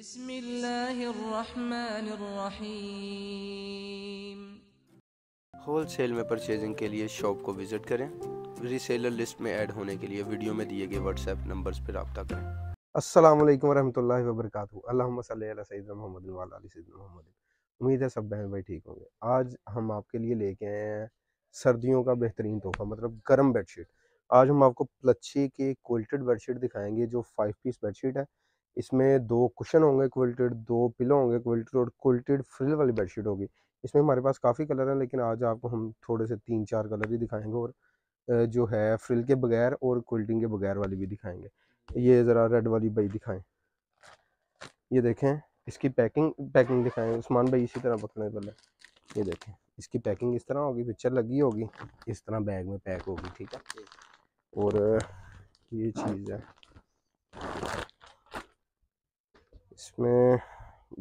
بسم الله الرحمन الرحیم wholesale में purchasing के लिए शॉप को विजिट करें रीसेलर लिस्ट में ऐड होने के लिए वीडियो में दिए गए व्हाट्सएप नंबर्स पर रबता करें अस्सलाम वालेकुम रहमतुल्लाहि व बरकातुहू अल्लाहुम्मा सल्ली अला सय्यदना मोहम्मद व अला सय्यदना मोहम्मद उम्मीद है सब बहन भाई ठीक होंगे आज हम आपके लिए लेके आए हैं सर्दियों का बेहतरीन तोहफा मतलब गर्म बेडशीट आज हम आपको प्लच्छी की क्वालिटेड बेडशीट दिखाएंगे जो फाइव पीस बेडशीट है इसमें दो कुशन होंगे क्विल्टेड दो पिलो होंगे क्विल्टेड और क्विल्टेड फ्रिल वाली बेडशीट होगी इसमें हमारे पास काफ़ी कलर हैं लेकिन आज आपको हम थोड़े से तीन चार कलर ही दिखाएंगे और जो है फ्रिल के बगैर और क्विल्टिंग के बगैर वाली भी दिखाएंगे ये ज़रा रेड वाली भाई दिखाएं ये देखें इसकी पैकिंग पैकिंग दिखाएं उस्मान भाई इसी तरह पकड़ने वाला ये देखें इसकी पैकिंग इस तरह होगी पिक्चर लगी होगी इस तरह बैग में पैक होगी ठीक है और ये चीज़ है इसमें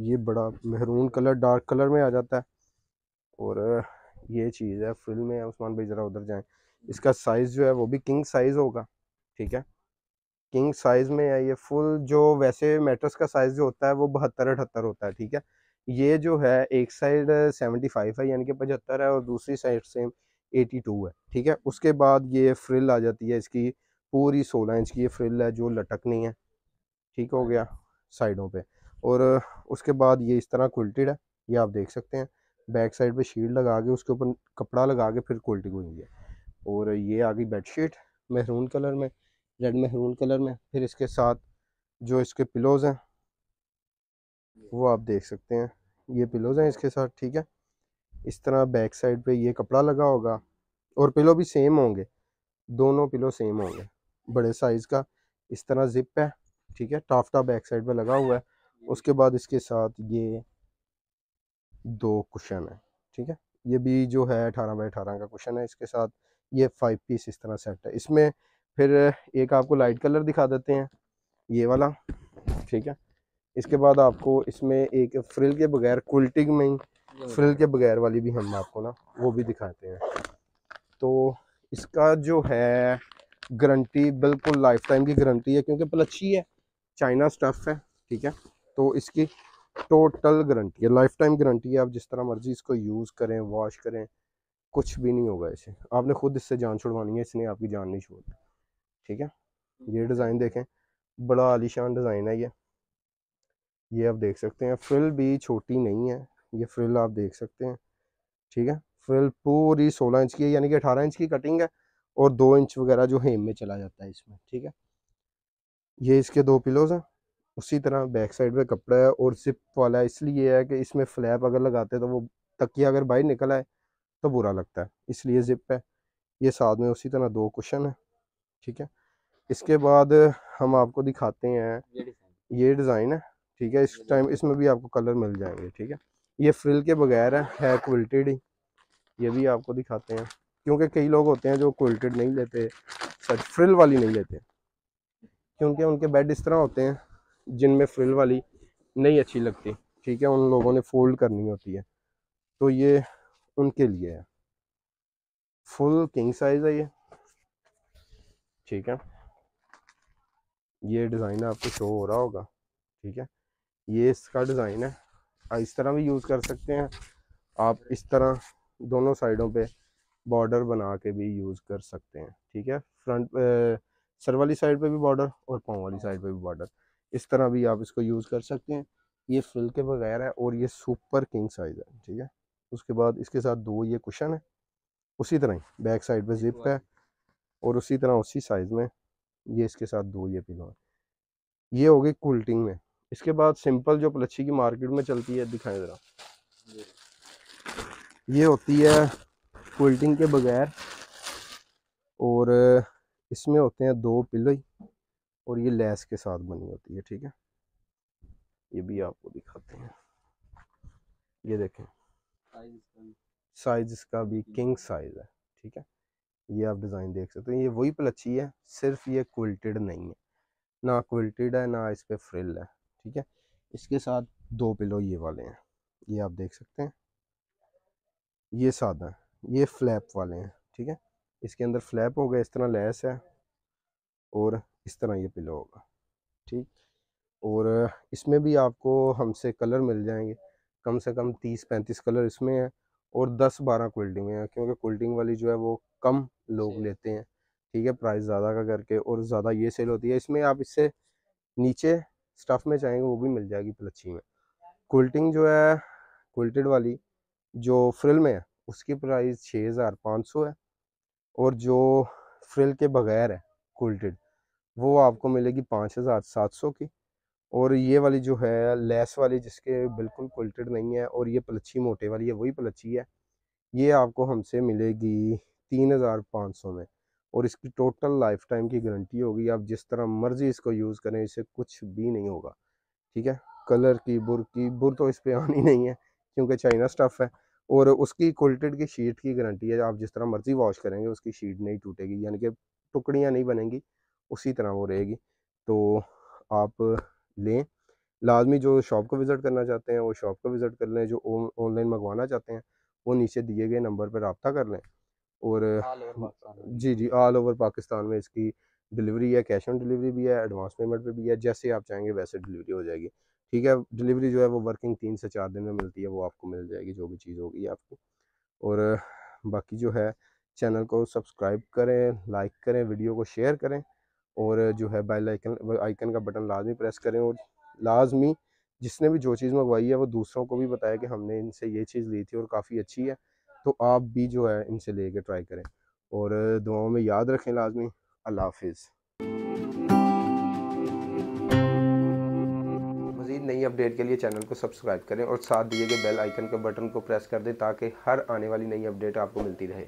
ये बड़ा महरून कलर डार्क कलर में आ जाता है और ये चीज़ है फिल्म में उस्मान भाई ज़रा उधर जाएं इसका साइज़ जो है वो भी किंग साइज़ होगा ठीक है किंग साइज़ में है ये फुल जो वैसे मेट्रस का साइज़ जो होता है वो बहत्तर अठहत्तर होता है ठीक है ये जो है एक साइड सेवेंटी फाइव है यानी कि पचहत्तर है और दूसरी साइड सेम एटी टू है ठीक है उसके बाद ये फ्रिल आ जाती है इसकी पूरी सोलह इंच की ये फ्रिल है जो लटकनी है ठीक हो गया साइडों पे और उसके बाद ये इस तरह कुल्टेड है ये आप देख सकते हैं बैक साइड पे शील्ड लगा के उसके ऊपर कपड़ा लगा के फिर कुल्टी हुई है और ये आ गई बेडशीट महरून कलर में रेड महरून कलर में फिर इसके साथ जो इसके पिलोज़ हैं वो आप देख सकते हैं ये पिलोज़ हैं इसके साथ ठीक है इस तरह बैक साइड पे ये कपड़ा लगा होगा और पिलो भी सेम होंगे दोनों पिलो सेम होंगे बड़े साइज़ का इस तरह जिप है ठीक है टाफ्टा बैक साइड पर लगा हुआ है उसके बाद इसके साथ ये दो कुशन है ठीक है ये भी जो है अठारह बाई अठारह का क्वेश्चन है इसके साथ ये फाइव पीस इस तरह सेट है इसमें फिर एक आपको लाइट कलर दिखा देते हैं ये वाला ठीक है इसके बाद आपको इसमें एक फ्रिल के बगैर कुल्टिंग में ही फ्रिल के बगैर वाली भी हम आपको ना वो भी दिखाते हैं तो इसका जो है गारंटी बिल्कुल लाइफ टाइम की गारंटी है क्योंकि पलच्छी है चाइना स्टफ़ है ठीक है तो इसकी टोटल गारंटी है लाइफ टाइम गारंटी है आप जिस तरह मर्जी इसको यूज़ करें वॉश करें कुछ भी नहीं होगा इसे आपने खुद इससे जान छुड़वानी है इसने आपकी जान नहीं दी ठीक है ये डिज़ाइन देखें बड़ा आलिशान डिज़ाइन है ये ये आप देख सकते हैं फ्रिल भी छोटी नहीं है ये फ्रिल आप देख सकते हैं ठीक है फ्रिल पूरी सोलह इंच की है यानी कि अठारह इंच की कटिंग है और दो इंच वगैरह जो हेम में चला जाता है इसमें ठीक है ये इसके दो पिलोज हैं उसी तरह बैक साइड पे कपड़ा है और सिप वाला है इसलिए है कि इसमें फ्लैप अगर लगाते तो वो तकिया अगर बाहर निकल आए तो बुरा लगता है इसलिए जिप है ये साथ में उसी तरह दो क्वेश्चन है ठीक है इसके बाद हम आपको दिखाते हैं ये डिज़ाइन है ठीक है इस टाइम इसमें भी आपको कलर मिल जाएंगे ठीक है ये फ्रिल के बगैर है, है क्विल्टेड ही ये भी आपको दिखाते हैं क्योंकि कई लोग होते हैं जो क्विल्टेड नहीं लेते सच फ्रिल वाली नहीं लेते क्योंकि उनके बेड इस तरह होते हैं जिनमें फ्रिल वाली नहीं अच्छी लगती ठीक है उन लोगों ने फोल्ड करनी होती है तो ये उनके लिए है फुल किंग साइज़ है ये ठीक है ये डिज़ाइन आपको शो हो रहा होगा ठीक है ये इसका डिज़ाइन है इस तरह भी यूज़ कर सकते हैं आप इस तरह दोनों साइडों पे बॉर्डर बना के भी यूज़ कर सकते हैं ठीक है फ्रंट सर वाली साइड पे भी बॉर्डर और पाँव वाली साइड पे भी बॉर्डर इस तरह भी आप इसको यूज़ कर सकते हैं ये फिल के बगैर है और ये सुपर किंग साइज़ है ठीक है उसके बाद इसके साथ दो ये कुशन है उसी तरह ही बैक साइड पे जिप है और उसी तरह उसी साइज़ में ये इसके साथ दो ये पिलो है ये हो गई कुल्टिंग में इसके बाद सिंपल जो पलच्छी की मार्केट में चलती है दिखाएं ज़रा ये होती है कुल्टिंग के बगैर और इसमें होते हैं दो पिलो ही और ये लेस के साथ बनी होती है ठीक है ये भी आपको दिखाते हैं ये देखें साइज इसका भी किंग साइज है ठीक है ये आप डिज़ाइन देख सकते हैं ये वही प्लची है सिर्फ ये क्विल्टेड नहीं है ना क्विल्टेड है ना इस पर फ्रिल है ठीक है इसके साथ दो पिलो ये वाले हैं ये आप देख सकते हैं ये सादा ये फ्लैप वाले हैं ठीक है इसके अंदर फ्लैप होगा इस तरह लेस है और इस तरह ये पिलो होगा ठीक और इसमें भी आपको हमसे कलर मिल जाएंगे कम से कम तीस पैंतीस कलर इसमें है और दस बारह कोल्डिंग में है क्योंकि कोल्डिंग वाली जो है वो कम लोग लेते हैं ठीक है प्राइस ज़्यादा का करके और ज़्यादा ये सेल होती है इसमें आप इससे नीचे स्टफ़ में चाहेंगे वो भी मिल जाएगी प्लची में कोल्टिंग जो है कोल्टेड वाली जो फ्रिल में है उसकी प्राइस छः हज़ार पाँच सौ है और जो फ्रिल के बगैर है कुल्टेड वो आपको मिलेगी पाँच हज़ार सात सौ की और ये वाली जो है लेस वाली जिसके बिल्कुल कुल्टेड नहीं है और ये पलच्छी मोटे वाली है वही पलच्छी है ये आपको हमसे मिलेगी तीन हज़ार पाँच सौ में और इसकी टोटल लाइफ टाइम की गारंटी होगी आप जिस तरह मर्ज़ी इसको यूज़ करें इसे कुछ भी नहीं होगा ठीक है कलर की बुर की बुर तो इस पर आनी नहीं है क्योंकि चाइना स्टफ़ है और उसकी कोल्टेड की शीट की गारंटी है आप जिस तरह मर्ज़ी वॉश करेंगे उसकी शीट नहीं टूटेगी यानी कि टुकड़ियाँ नहीं बनेंगी उसी तरह वो रहेगी तो आप लें लाजमी जो शॉप को विज़िट करना चाहते हैं वो शॉप को विज़िट कर लें जो ऑनलाइन मंगवाना चाहते हैं वो नीचे दिए गए नंबर पर रबता कर लें और जी जी ऑल ओवर पाकिस्तान में इसकी डिलीवरी है कैश ऑन डिलीवरी भी है एडवांस पेमेंट पे भी है जैसे आप चाहेंगे वैसे डिलीवरी हो जाएगी ठीक है डिलीवरी जो है वो वर्किंग तीन से चार दिन में मिलती है वो आपको मिल जाएगी जो भी चीज़ होगी आपको और बाकी जो है चैनल को सब्सक्राइब करें लाइक करें वीडियो को शेयर करें और जो है बेल आइकन आइकन का बटन लाजमी प्रेस करें और लाजमी जिसने भी जो चीज़ मंगवाई है वो दूसरों को भी बताया कि हमने इनसे ये चीज़ ली थी और काफ़ी अच्छी है तो आप भी जो है इनसे ले कर ट्राई करें और दुआओं में याद रखें लाजमी अल्लाह हाफिज़ नई अपडेट के लिए चैनल को सब्सक्राइब करें और साथ दिए गए बेल आइकन के बटन को प्रेस कर दें ताकि हर आने वाली नई अपडेट आपको मिलती रहे